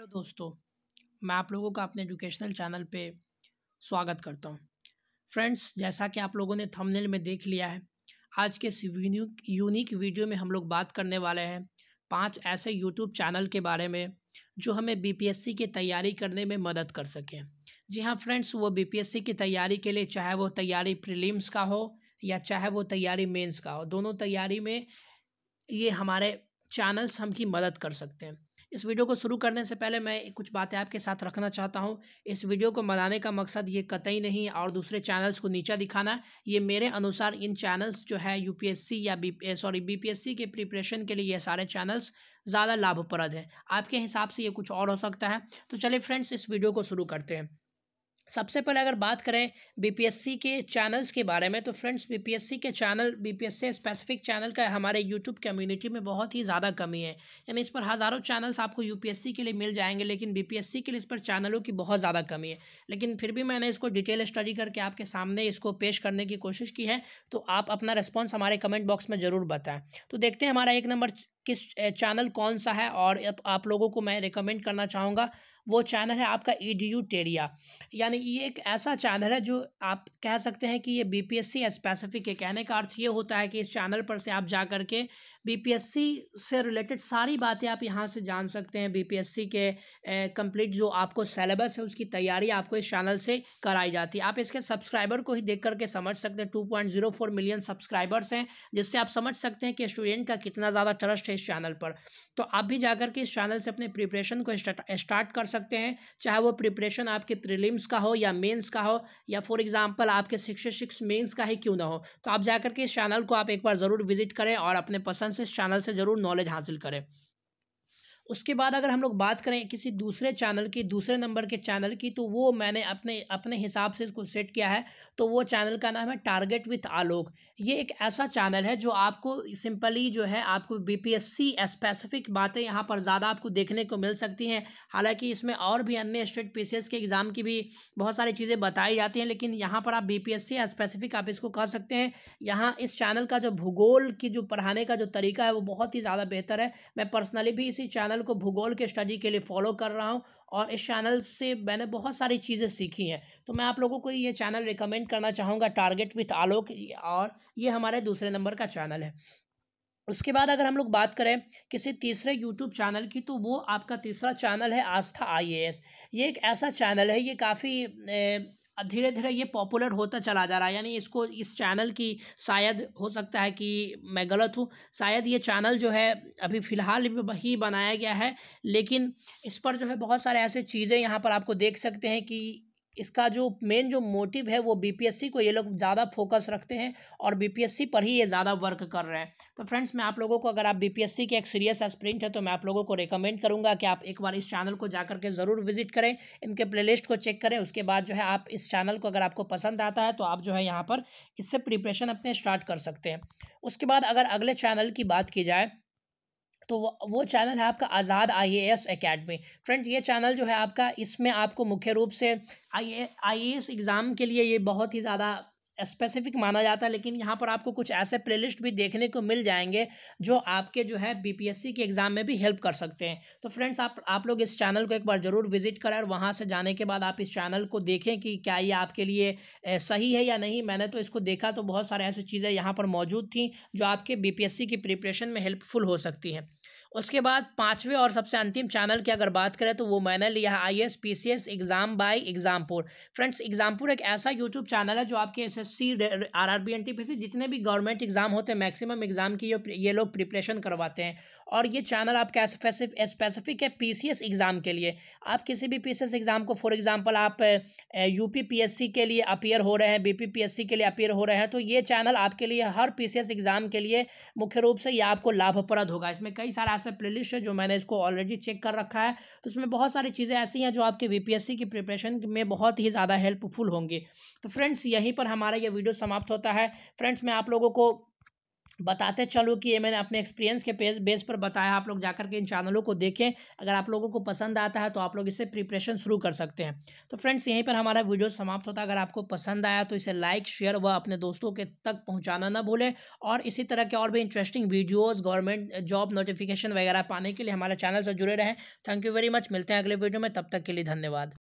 hello दोस्तों मैं आप लोगों का अपने एजुकेशनल चैनल पे स्वागत करता हूँ फ्रेंड्स जैसा कि आप लोगों ने थंबनेल में देख लिया है आज के इस यूनिक वीडियो में हम लोग बात करने वाले हैं पांच ऐसे यूट्यूब चैनल के बारे में जो हमें बीपीएससी की तैयारी करने में मदद कर सकें जी हाँ फ्रेंड्स वो बीपीएससी की तैयारी के लिए चाहे वो तैयारी प्रिलिम्स का हो या चाहे वो तैयारी मेंस का हो दोनों तैयारी में ये हमारे चैनल्स हम की मदद कर सकते हैं इस वीडियो को शुरू करने से पहले मैं कुछ बातें आपके साथ रखना चाहता हूँ इस वीडियो को बनाने का मकसद ये कतई नहीं और दूसरे चैनल्स को नीचा दिखाना ये मेरे अनुसार इन चैनल्स जो है यूपीएससी या बी सॉरी बीपीएससी के प्रिपरेशन के लिए ये सारे चैनल्स ज़्यादा लाभप्रद हैं आपके हिसाब से ये कुछ और हो सकता है तो चलिए फ्रेंड्स इस वीडियो को शुरू करते हैं सबसे पहले अगर बात करें बीपीएससी के चैनल्स के बारे में तो फ्रेंड्स बीपीएससी के चैनल बीपीएससी स्पेसिफिक चैनल का हमारे यूट्यूब कम्युनिटी में बहुत ही ज़्यादा कमी है यानी इस पर हज़ारों चैनल्स आपको यूपीएससी के लिए मिल जाएंगे लेकिन बीपीएससी के लिए इस पर चैनलों की बहुत ज़्यादा कमी है लेकिन फिर भी मैंने इसको डिटेल स्टडी करके आपके सामने इसको पेश करने की कोशिश की है तो आप अपना रिस्पॉन्स हमारे कमेंट बॉक्स में ज़रूर बताएं तो देखते हैं हमारा एक नंबर किस चैनल कौन सा है और आप लोगों को मैं रिकमेंड करना चाहूँगा वो चैनल है आपका ई डी यू टेरिया यानी ये एक ऐसा चैनल है जो आप कह सकते हैं कि ये B P S C specific है कहने का अर्थ ये होता है कि इस चैनल पर से आप जा कर के बी पी एस सी से रिलेटेड सारी बातें आप यहाँ से जान सकते हैं बी पी एस सी के कंप्लीट जो आपको सेलेबस है उसकी तैयारी आपको इस चैनल से कराई जाती है आप इसके सब्सक्राइबर को ही देख करके समझ सकते हैं two point zero four million subscribers हैं जिससे आप समझ सकते हैं कि स्टूडेंट का कितना ज़्यादा ट्रस्ट है इस चैनल पर तो आप भी जाकर के इस चैनल से अपने प्रिपरेशन को स्टार्ट कर सकते हैं चाहे वो प्रिपरेशन आपके प्रिलिम्स का हो या मेंस का हो या फॉर एग्जांपल आपके सिक्सटी सिक्स मेन्स का ही क्यों ना हो तो आप जाकर के इस चैनल को आप एक बार ज़रूर विजिट करें और अपने पसंद से इस चैनल से ज़रूर नॉलेज हासिल करें उसके बाद अगर हम लोग बात करें किसी दूसरे चैनल की दूसरे नंबर के चैनल की तो वो मैंने अपने अपने हिसाब से इसको सेट किया है तो वो चैनल का नाम है टारगेट विथ आलोक ये एक ऐसा चैनल है जो आपको सिंपली जो है आपको बीपीएससी स्पेसिफिक बातें यहाँ पर ज़्यादा आपको देखने को मिल सकती हैं हालाँकि इसमें और भी अन्य स्टेट पी के एग्ज़ाम की भी बहुत सारी चीज़ें बताई जाती हैं लेकिन यहाँ पर आप बी स्पेसिफिक आप इसको कह सकते हैं यहाँ इस चैनल का जो भूगोल की जो पढ़ाने का जो तरीका है वो बहुत ही ज़्यादा बेहतर है मैं पर्सनली भी इसी चैनल चैनल को भूगोल के स्टडी के लिए फॉलो कर रहा हूँ और इस चैनल से मैंने बहुत सारी चीज़ें सीखी हैं तो मैं आप लोगों को ये चैनल रिकमेंड करना चाहूँगा टारगेट विथ आलोक और ये हमारे दूसरे नंबर का चैनल है उसके बाद अगर हम लोग बात करें किसी तीसरे यूट्यूब चैनल की तो वो आपका तीसरा चैनल है आस्था आई ये एक ऐसा चैनल है ये काफ़ी धीरे धीरे ये पॉपुलर होता चला जा रहा है यानी इसको इस चैनल की शायद हो सकता है कि मैं गलत हूँ शायद ये चैनल जो है अभी फ़िलहाल ही बनाया गया है लेकिन इस पर जो है बहुत सारे ऐसे चीज़ें यहाँ पर आपको देख सकते हैं कि इसका जो मेन जो मोटिव है वो बीपीएससी को ये लोग ज़्यादा फोकस रखते हैं और बीपीएससी पर ही ये ज़्यादा वर्क कर रहे हैं तो फ्रेंड्स मैं आप लोगों को अगर आप बीपीएससी के एक सीरियस एस्प्रिंट है तो मैं आप लोगों को रिकमेंड करूँगा कि आप एक बार इस चैनल को जा के ज़रूर विजिट करें इनके प्ले को चेक करें उसके बाद जो है आप इस चैनल को अगर आपको पसंद आता है तो आप जो है यहाँ पर इससे प्रिपरेशन अपने स्टार्ट कर सकते हैं उसके बाद अगर अगले चैनल की बात की जाए तो वो चैनल है आपका Azad I A S academy friend ये चैनल जो है आपका इसमें आपको मुख्य रूप से आई आई एस एग्ज़ाम के लिए ये बहुत ही ज़्यादा स्पेसिफिक माना जाता है लेकिन यहाँ पर आपको कुछ ऐसे प्लेलिस्ट भी देखने को मिल जाएंगे जो आपके जो है बीपीएससी के एग्ज़ाम में भी हेल्प कर सकते हैं तो फ्रेंड्स आप आप लोग इस चैनल को एक बार ज़रूर विजिट करें और वहाँ से जाने के बाद आप इस चैनल को देखें कि क्या ये आपके लिए सही है या नहीं मैंने तो इसको देखा तो बहुत सारे ऐसी चीज़ें यहाँ पर मौजूद थी जो आपके बी की प्रिपरेशन में हेल्पफुल हो सकती हैं उसके बाद पाँचवें और सबसे अंतिम चैनल की अगर बात करें तो वो मैनल यह I S P C S exam by Exampur friends Exampur एक ऐसा यूट्यूब चैनल है जो आपके S S C R R B N T P C जितने भी गवर्नमेंट एग्ज़ाम होते हैं मैक्सिमम एग्ज़ाम की ये लोग प्रिपरेशन करवाते हैं और ये चैनल आपका स्पेसिफिक है पी एग्ज़ाम के लिए आप किसी भी पी एग्ज़ाम को फॉर एग्ज़ाम्पल आप यू के लिए अपीयर हो रहे हैं बी के लिए अपीयर हो रहे हैं तो ये चैनल आपके लिए हर पी एग्ज़ाम के लिए मुख्य रूप से ये आपको लाभप्रद होगा इसमें कई सारे ऐसे प्ले है जो मैंने इसको ऑलरेडी चेक कर रखा है तो उसमें बहुत सारी चीज़ें ऐसी हैं जो आपके बी की प्रिपरेशन में बहुत ही ज़्यादा हेल्पफुल होंगी तो फ्रेंड्स यहीं पर हमारा ये वीडियो समाप्त होता है फ्रेंड्स मैं आप लोगों को बताते चलो कि ये मैंने अपने एक्सपीरियंस के पेज बेस पर बताया आप लोग जाकर के इन चैनलों को देखें अगर आप लोगों को पसंद आता है तो आप लोग इससे प्रिपरेशन शुरू कर सकते हैं तो फ्रेंड्स यहीं पर हमारा वीडियो समाप्त होता है अगर आपको पसंद आया तो इसे लाइक शेयर व अपने दोस्तों के तक पहुँचाना ना भूलें और इसी तरह के और भी interesting videos government job notification वगैरह पाने के लिए हमारे चैनल से जुड़े रहें थैंक यू वेरी मच मिलते हैं अगले वीडियो में तब तक के लिए धन्यवाद